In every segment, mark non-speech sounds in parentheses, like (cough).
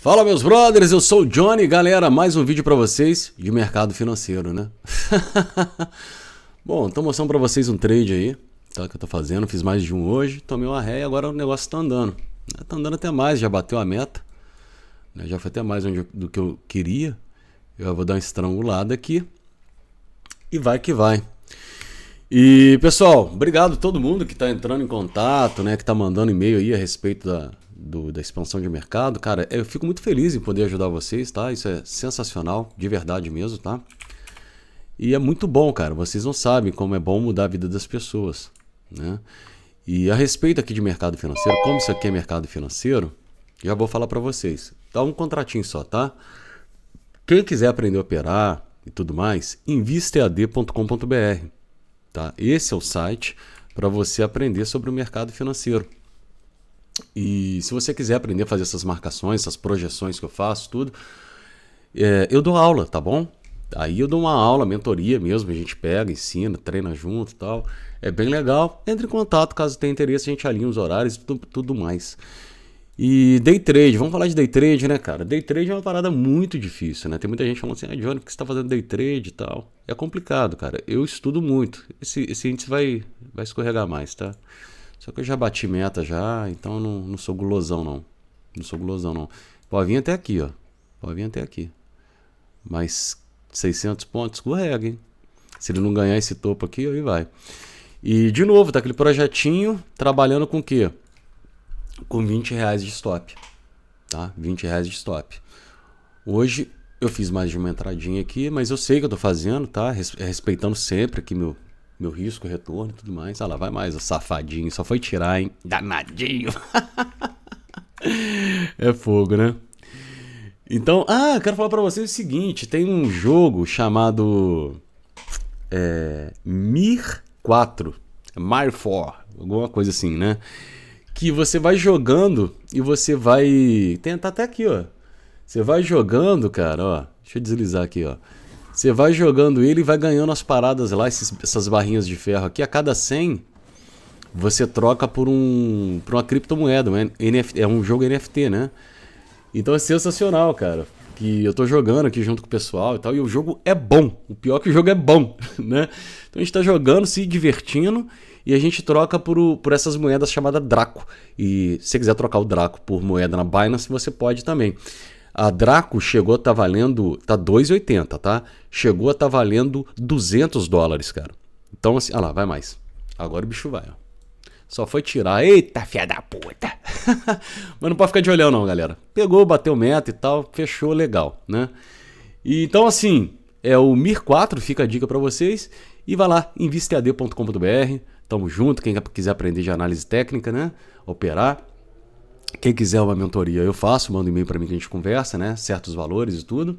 Fala meus brothers, eu sou o Johnny, galera, mais um vídeo para vocês de mercado financeiro, né? (laughs) Bom, tô mostrando para vocês um trade aí, tá que eu tô fazendo, fiz mais de um hoje, tomei uma ré e agora o negócio tá andando. Né, tá andando até mais, já bateu a meta. Né? Já foi até mais onde, do que eu queria. Eu vou dar uma estrangulada aqui. E vai que vai. E, pessoal, obrigado a todo mundo que tá entrando em contato, né, que tá mandando e-mail aí a respeito da do, da expansão de mercado, cara, eu fico muito feliz em poder ajudar vocês, tá? Isso é sensacional, de verdade mesmo, tá? E é muito bom, cara. Vocês não sabem como é bom mudar a vida das pessoas, né? E a respeito aqui de mercado financeiro, como isso aqui é mercado financeiro, já vou falar para vocês. Dá tá um contratinho só, tá? Quem quiser aprender a operar e tudo mais, invistead.com.br, tá? Esse é o site para você aprender sobre o mercado financeiro. E se você quiser aprender a fazer essas marcações, essas projeções que eu faço, tudo, é, eu dou aula, tá bom? Aí eu dou uma aula, mentoria mesmo, a gente pega, ensina, treina junto e tal. É bem legal. Entre em contato caso tenha interesse, a gente alinha os horários e tudo, tudo mais. E day trade, vamos falar de day trade, né, cara? Day trade é uma parada muito difícil, né? Tem muita gente falando assim, ah, Johnny, por que você tá fazendo day trade e tal? É complicado, cara. Eu estudo muito. Esse, esse índice vai, vai escorregar mais, tá? Só que eu já bati meta já, então eu não, não sou gulosão não. Não sou gulosão não. Pode vir até aqui, ó. Pode vir até aqui. Mas 600 pontos, escorrega, hein? Se ele não ganhar esse topo aqui, aí vai. E de novo, tá aquele projetinho trabalhando com o quê? Com 20 reais de stop. Tá? 20 reais de stop. Hoje eu fiz mais de uma entradinha aqui, mas eu sei que eu tô fazendo, tá? Respeitando sempre aqui meu, meu risco, retorno e tudo mais. Ah lá, vai mais, o safadinho. Só foi tirar, hein? Danadinho. (laughs) é fogo, né? Então, ah, eu quero falar para vocês o seguinte: tem um jogo chamado é, Mir 4, Mir 4, alguma coisa assim, né? Que você vai jogando e você vai. Tem, tá até aqui, ó. Você vai jogando, cara, ó. Deixa eu deslizar aqui, ó. Você vai jogando ele e vai ganhando as paradas lá, esses, essas barrinhas de ferro aqui. A cada 100, você troca por, um, por uma criptomoeda. Um é um jogo NFT, né? Então é sensacional, cara. Que eu tô jogando aqui junto com o pessoal e tal. E o jogo é bom. O pior é que o jogo é bom, (laughs) né? Então a gente tá jogando, se divertindo. E a gente troca por, por essas moedas chamadas Draco. E se você quiser trocar o Draco por moeda na Binance, você pode também. A Draco chegou a estar tá valendo, tá 2,80, tá? Chegou a estar tá valendo 200 dólares, cara. Então assim, ah lá, vai mais. Agora o bicho vai, ó. Só foi tirar. Eita, fia da puta. (laughs) Mas não pode ficar de olhão não, galera. Pegou, bateu meta e tal, fechou legal, né? E, então assim, é o Mir 4, fica a dica para vocês. E vai lá, investead.com.br. Tamo junto, quem quiser aprender de análise técnica, né? Operar. Quem quiser uma mentoria, eu faço, manda um e-mail para mim que a gente conversa, né? Certos valores e tudo.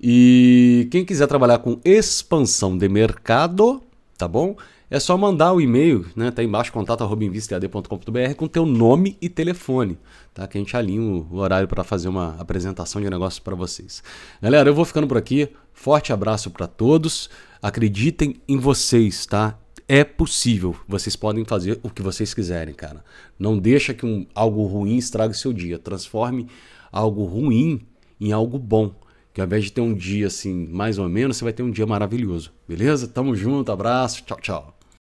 E quem quiser trabalhar com expansão de mercado, tá bom? É só mandar o um e-mail, né? Tá embaixo, contato.investead.com.br com teu nome e telefone, tá? Que a gente alinha o horário para fazer uma apresentação de negócio para vocês. Galera, eu vou ficando por aqui. Forte abraço para todos. Acreditem em vocês, tá? é possível. Vocês podem fazer o que vocês quiserem, cara. Não deixa que um, algo ruim estrague seu dia. Transforme algo ruim em algo bom. Que ao invés de ter um dia assim, mais ou menos, você vai ter um dia maravilhoso. Beleza? Tamo junto, abraço, tchau, tchau.